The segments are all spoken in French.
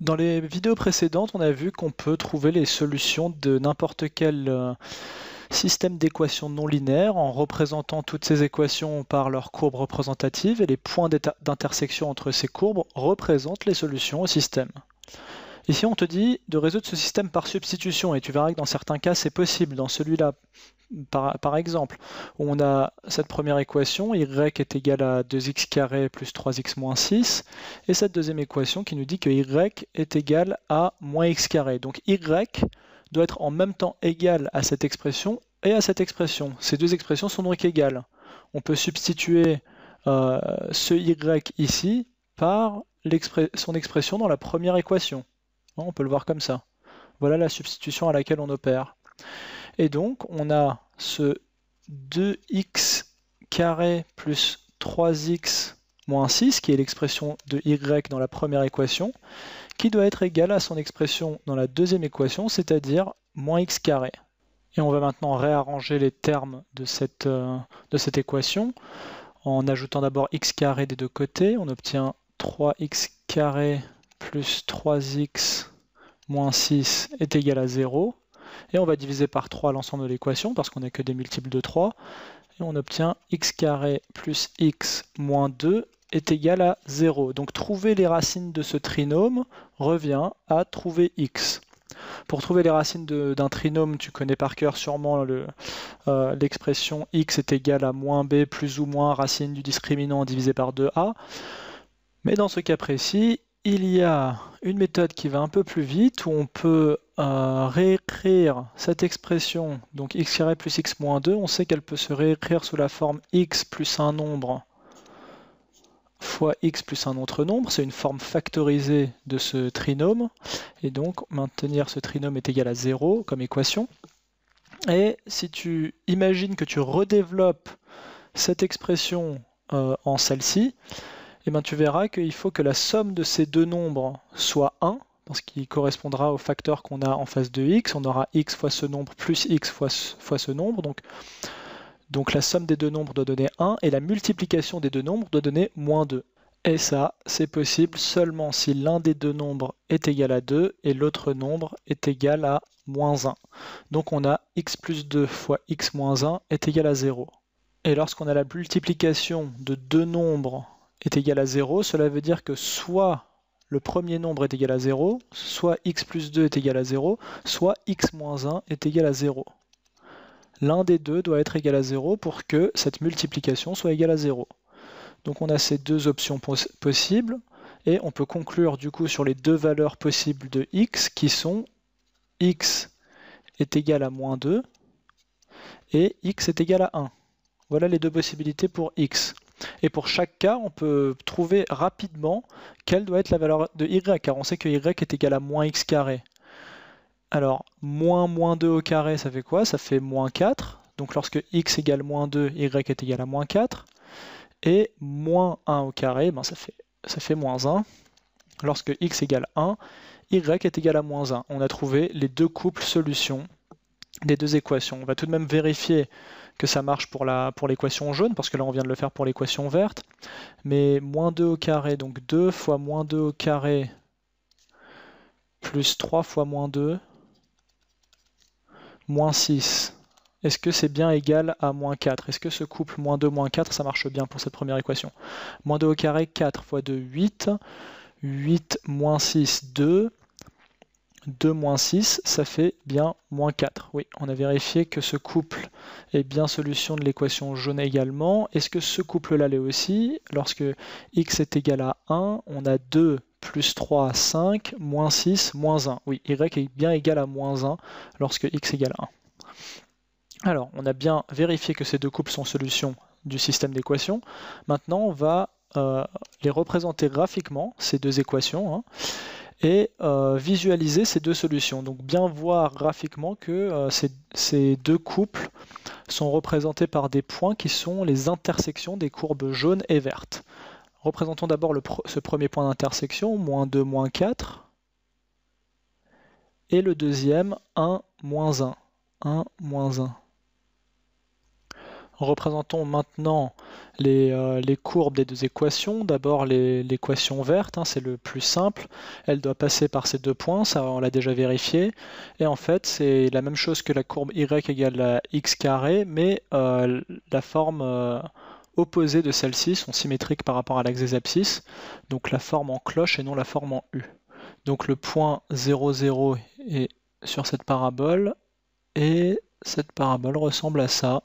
Dans les vidéos précédentes, on a vu qu'on peut trouver les solutions de n'importe quel euh, système d'équations non linéaires en représentant toutes ces équations par leurs courbes représentatives et les points d'intersection entre ces courbes représentent les solutions au système. Ici, on te dit de résoudre ce système par substitution et tu verras que dans certains cas, c'est possible. Dans celui-là, par, exemple. On a cette première équation, y est égal à 2x carré plus 3x moins 6, et cette deuxième équation qui nous dit que y est égal à moins x carré. Donc y doit être en même temps égal à cette expression et à cette expression. Ces deux expressions sont donc égales. On peut substituer euh, ce y ici par son expression dans la première équation. Hein, on peut le voir comme ça. Voilà la substitution à laquelle on opère. Et donc, on a ce 2x carré plus 3x moins 6, qui est l'expression de y dans la première équation, qui doit être égale à son expression dans la deuxième équation, c'est-à-dire moins x carré. Et on va maintenant réarranger les termes de cette, euh, de cette équation en ajoutant d'abord x carré des deux côtés. On obtient 3x carré plus 3x moins 6 est égal à 0 et on va diviser par 3 l'ensemble de l'équation parce qu'on n'a que des multiples de 3 et on obtient x carré plus x moins 2 est égal à 0. Donc trouver les racines de ce trinôme revient à trouver x. Pour trouver les racines d'un trinôme, tu connais par cœur sûrement euh, l'expression x est égal à moins b plus ou moins racine du discriminant divisé par 2a. Mais dans ce cas précis, il y a une méthode qui va un peu plus vite où on peut réécrire cette expression, donc x plus x moins 2, on sait qu'elle peut se réécrire sous la forme x plus un nombre fois x plus un autre nombre, c'est une forme factorisée de ce trinôme, et donc maintenir ce trinôme est égal à 0 comme équation. Et si tu imagines que tu redéveloppes cette expression euh, en celle-ci, eh ben, tu verras qu'il faut que la somme de ces deux nombres soit 1 ce qui correspondra au facteur qu'on a en face de x. On aura x fois ce nombre plus x fois, ce nombre. Donc, donc la somme des deux nombres doit donner 1 et la multiplication des deux nombres doit donner moins 2. Et ça, c'est possible seulement si l'un des deux nombres est égal à 2 et l'autre nombre est égal à moins 1. Donc on a x plus 2 fois x moins 1 est égal à 0. Et lorsqu'on a la multiplication de deux nombres est égal à 0, cela veut dire que soit le premier nombre est égal à 0, soit x plus 2 est égal à 0, soit x moins 1 est égal à 0. L'un des deux doit être égal à 0 pour que cette multiplication soit égale à 0. Donc on a ces deux options possibles, et on peut conclure du coup sur les deux valeurs possibles de x qui sont x est égal à moins 2 et x est égal à 1. Voilà les deux possibilités pour x. Et pour chaque cas, on peut trouver rapidement quelle doit être la valeur de y, car on sait que y est égal à moins x carré. Alors, moins moins 2 au carré, ça fait quoi Ça fait moins 4. Donc lorsque x égale moins 2, y est égal à moins 4. Et moins 1 au carré, ben ça, fait, ça fait moins 1. Lorsque x égale 1, y est égal à moins 1. On a trouvé les deux couples solutions des deux équations. On va tout de même vérifier que ça marche pour l'équation pour jaune, parce que là on vient de le faire pour l'équation verte. Mais moins 2 au carré, donc 2 fois moins 2 au carré, plus 3 fois moins 2, moins 6. Est-ce que c'est bien égal à moins 4 Est-ce que ce couple moins 2, moins 4, ça marche bien pour cette première équation Moins 2 au carré, 4 fois 2, 8. 8 moins 6, 2. 2 moins 6, ça fait bien moins 4. Oui, on a vérifié que ce couple est bien solution de l'équation jaune également. Est-ce que ce couple-là l'est aussi Lorsque x est égal à 1, on a 2 plus 3 5, moins 6, moins 1. Oui, y est bien égal à moins 1 lorsque x égale 1. Alors, on a bien vérifié que ces deux couples sont solutions du système d'équations. Maintenant, on va euh, les représenter graphiquement, ces deux équations. Hein et euh, visualiser ces deux solutions. Donc bien voir graphiquement que euh, ces, deux couples sont représentés par des points qui sont les intersections des courbes jaunes et vertes. Représentons d'abord ce premier point d'intersection, moins 2, moins 4, et le deuxième, 1, moins 1, 1, moins 1. Représentons maintenant euh, les, courbes des deux équations. D'abord l'équation verte, hein, c'est le plus simple. Elle doit passer par ces deux points, ça on l'a déjà vérifié. Et en fait c'est la même chose que la courbe y égale à x carré, mais euh, la forme euh, opposée de celle-ci sont symétriques par rapport à l'axe des abscisses. Donc la forme en cloche et non la forme en U. Donc le point 0, 0 est sur cette parabole et cette parabole ressemble à ça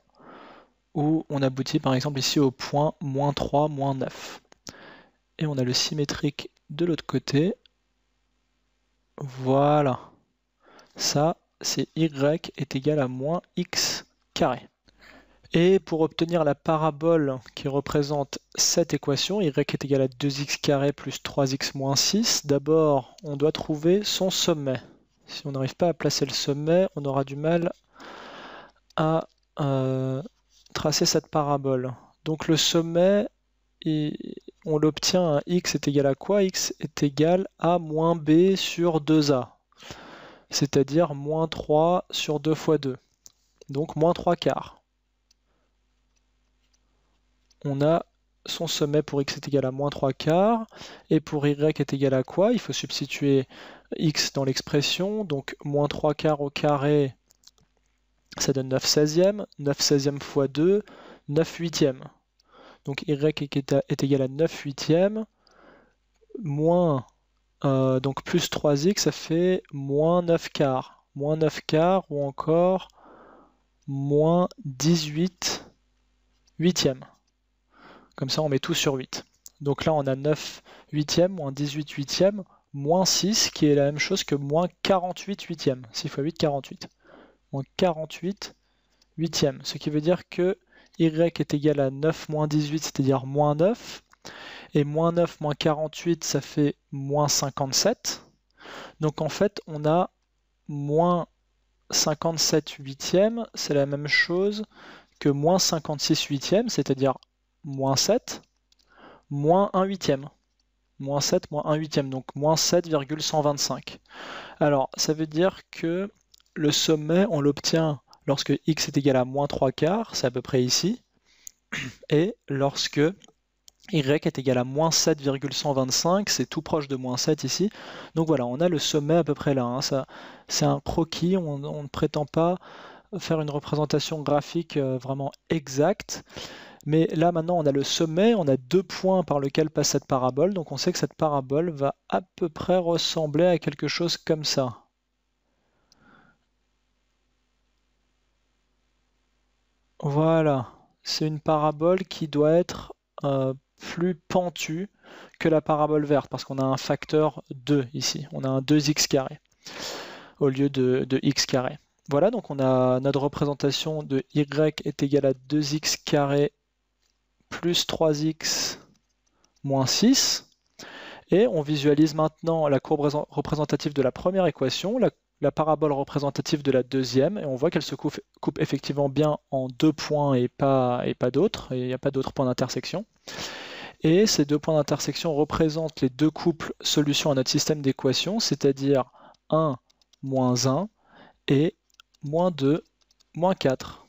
où on aboutit par exemple ici au point moins 3, moins 9. Et on a le symétrique de l'autre côté. Voilà. Ça, c'est y est égal à moins x carré. Et pour obtenir la parabole qui représente cette équation, y est égal à 2x carré plus 3x moins 6, d'abord on doit trouver son sommet. Si on n'arrive pas à placer le sommet, on aura du mal à euh, tracer cette parabole. Donc le sommet, on l'obtient, à x est égal à quoi x est égal à moins b sur 2a, c'est-à-dire moins 3 sur 2 fois 2, donc moins 3 quarts. On a son sommet pour x est égal à moins 3 quarts, et pour y est égal à quoi Il faut substituer x dans l'expression, donc moins 3 quarts au carré ça donne 9 16e, 9 16e fois 2, 9 8e. Donc y est, égal à 9 8e, moins, euh, donc plus 3x, ça fait moins 9 quarts, moins 9 ou encore moins 18 8e. Comme ça, on met tout sur 8. Donc là, on a 9 8e, moins 18 8e, moins 6, qui est la même chose que moins 48 8e. 6 fois 8, 48 moins 48 huitièmes. Ce qui veut dire que y est égal à 9 moins 18, c'est-à-dire moins 9. Et moins 9 moins 48, ça fait moins 57. Donc en fait, on a moins 57 huitièmes, c'est la même chose que moins 56 huitièmes, c'est-à-dire moins 7, moins 1 huitième. Moins 7, moins 1 huitième, donc moins 7,125. Alors, ça veut dire que le sommet, on l'obtient lorsque x est égal à moins 3 quarts, c'est à peu près ici, et lorsque y est égal à moins 7,125, c'est tout proche de moins 7 ici. Donc voilà, on a le sommet à peu près là. Hein. c'est un croquis, on, on, ne prétend pas faire une représentation graphique euh, vraiment exacte. Mais là maintenant on a le sommet, on a deux points par lesquels passe cette parabole, donc on sait que cette parabole va à peu près ressembler à quelque chose comme ça. Voilà, c'est une parabole qui doit être euh, plus pentue que la parabole verte, parce qu'on a un facteur 2 ici, on a un 2x carré au lieu de, de x carré. Voilà, donc on a notre représentation de y est égale à 2x carré plus 3x moins 6. Et on visualise maintenant la courbe représentative de la première équation, la parabole représentative de la deuxième, et on voit qu'elle se coupe, effectivement bien en deux points et pas, et pas d'autres, et il n'y a pas d'autres points d'intersection. Et ces deux points d'intersection représentent les deux couples solutions à notre système d'équations, c'est-à-dire 1 moins 1 et moins 2 moins 4.